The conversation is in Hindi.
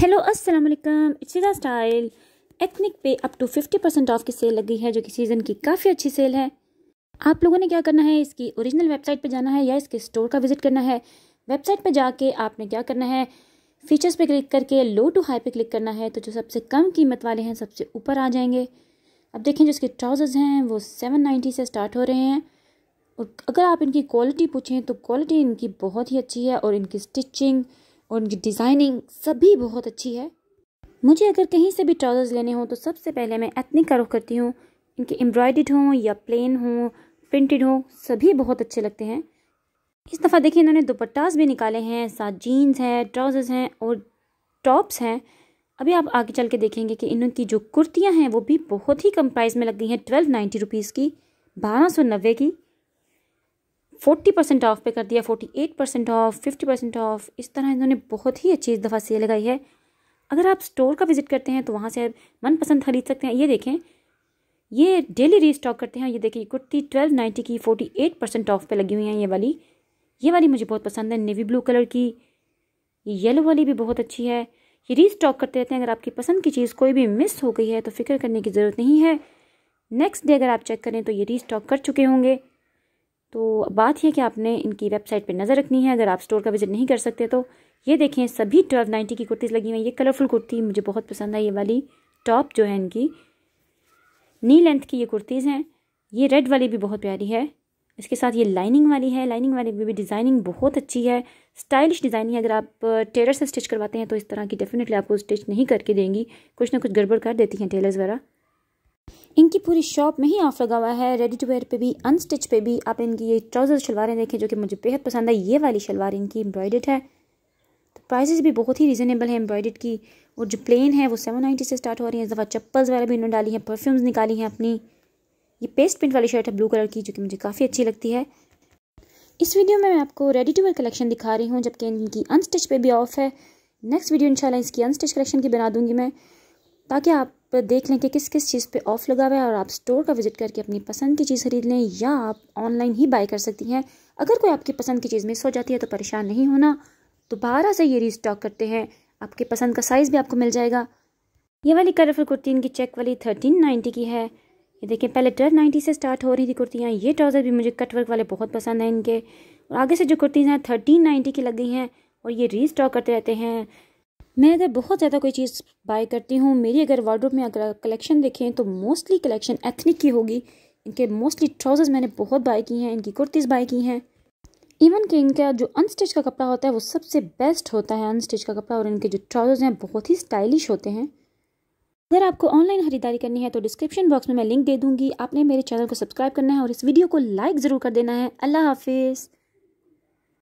हेलो अस्सलाम वालेकुम इट्सिदा स्टाइल एथनिक पे up to fifty percent off की सेल लगी है जो कि सीज़न की काफ़ी अच्छी सेल है आप लोगों ने क्या करना है इसकी ओरिजिनल वेबसाइट पे जाना है या इसके स्टोर का विज़िट करना है वेबसाइट पे जाके आपने क्या करना है फीचर्स पे क्लिक करके लो टू हाई पे क्लिक करना है तो जो सबसे कम कीमत वाले हैं सबसे ऊपर आ जाएंगे अब देखें जो इसके ट्राउज़र्स हैं वो सेवन नाइन्टी से स्टार्ट हो रहे हैं और अगर आप इनकी क्वालिटी पूछें तो क्वालिटी इनकी बहुत ही अच्छी है और इनकी स्टिचिंग और उनकी डिज़ाइनिंग सभी बहुत अच्छी है मुझे अगर कहीं से भी ट्राउज़र्स लेने हों तो सबसे पहले मैं एथनिक का रुख करती हूँ इनके एम्ब्रॉयड हों या प्लेन हों प्रिंटेड हों सभी बहुत अच्छे लगते हैं इस दफ़ा देखिए इन्होंने दुपट्टास भी निकाले हैं साथ जीन्स हैं ट्राउज़र्स हैं और टॉप्स हैं अभी आप आगे चल के देखेंगे कि इनकी जो कुर्तियाँ हैं वो भी बहुत ही कम प्राइस में लग गई हैं ट्वेल्व नाइन्टी रुपीज़ की बारह सौ नब्बे की फोर्टी परसेंट ऑफ पे कर दिया forty eight percent off fifty percent off इस तरह इन्होंने बहुत ही अच्छी इस दफ़ा सेल लगाई है अगर आप स्टोर का विज़िट करते हैं तो वहाँ से मनपसंद खरीद सकते हैं ये देखें ये डेली री करते हैं ये देखिए कुर्ती ट्वेल्व नाइन्टी की फोर्टी एट परसेंट ऑफ पे लगी हुई हैं ये वाली ये वाली मुझे बहुत पसंद है नेवी ब्लू कलर की ये येलो वाली भी बहुत अच्छी है ये री करते रहते हैं अगर आपकी पसंद की चीज़ कोई भी मिस हो गई है तो फिक्र करने की ज़रूरत नहीं है नेक्स्ट डे अगर आप चेक करें तो ये री कर चुके होंगे तो बात यह कि आपने इनकी वेबसाइट पर नज़र रखनी है अगर आप स्टोर का विजिट नहीं कर सकते तो ये देखें सभी ट्वेल्व नाइन्टी की कुर्तीज़ लगी हुई ये कलरफुल कुर्ती मुझे बहुत पसंद है ये वाली टॉप जो है इनकी नी लेंथ की ये कुर्तीज़ हैं ये रेड वाली भी बहुत प्यारी है इसके साथ ये लाइनिंग वाली है लाइनिंग वाली भी, भी डिज़ाइनिंग बहुत अच्छी है स्टाइलिश डिज़ाइनिंग अगर आप टेलर से स्टिच करवाते हैं तो इस तरह की डेफिनेटली आपको स्टिच नहीं करके देंगी कुछ ना कुछ गड़बड़ कर देती हैं टेलर्स वगैरह इनकी पूरी शॉप में ही ऑफ लगा हुआ है रेडी टू वेयर पे भी अनस्टिच पे भी आप इनकी ये ट्राउज़र शलवारें देखें जो कि मुझे बेहद पसंद है ये वाली शलवार इनकी एम्ब्रॉयडेड है तो प्राइसेस भी बहुत ही रीज़नेबल है एम्ब्रॉयडेड की और जो प्लेन है वो सेवन नाइन्टी से स्टार्ट हो रही है इस दफ़ा चप्पल्स वगैरह भी इन्होंने डाली हैं परफ्यूम्स निकाली हैं अपनी ये पेस्ट प्रिंट वाली शर्ट है ब्लू कलर की जो कि मुझे काफ़ी अच्छी लगती है इस वीडियो में मैं आपको रेडी टू वेयर कलेक्शन दिखा रही हूँ जबकि इनकी अनस्टिच पर भी ऑफ है नेक्स्ट वीडियो इंशाल्लाह इसकी अनस्टिच कलेक्शन की बना दूंगी मैं ताकि आप देख लें कि किस किस चीज़ पे ऑफ लगा हुआ है और आप स्टोर का विज़िट करके अपनी पसंद की चीज़ खरीद लें या आप ऑनलाइन ही बाई कर सकती हैं अगर कोई आपकी पसंद की चीज़ मिस हो जाती है तो परेशान नहीं होना दोबारा से ये रीस्टॉक करते हैं आपके पसंद का साइज़ भी आपको मिल जाएगा ये वाली कलरफुल कुर्ती इनकी चेक वाली थर्टीन नाइन्टी की है ये देखें पहले ट्वेल्व नाइन्टी से स्टार्ट हो रही थी कुर्तियाँ ये ट्राउज़र भी मुझे कट वर्क वाले बहुत पसंद हैं इनके और आगे से जो कुर्तीज़ हैं थर्टीन नाइन्टी की लग गई हैं और ये रीस्टॉक करते रहते हैं मैं अगर बहुत ज़्यादा कोई चीज़ बाय करती हूँ मेरी अगर वार्ड्रोप में अगर कलेक्शन देखें तो मोस्टली कलेक्शन एथनिक की होगी इनके मोस्टली ट्राउजर्स मैंने बहुत बाय की हैं इनकी कुर्तीज़ बाय की हैं इवन कि इनका जो अनस्टिच का कपड़ा होता है वो सबसे बेस्ट होता है अनस्टिच का कपड़ा और इनके जो ट्राउजर्स हैं बहुत ही स्टाइलिश होते हैं अगर आपको ऑनलाइन खरीदारी करनी है तो डिस्क्रिप्शन बॉक्स में मैं लिंक दे दूंगी आपने मेरे चैनल को सब्सक्राइब करना है और इस वीडियो को लाइक ज़रूर कर देना है अल्लाह हाफिज़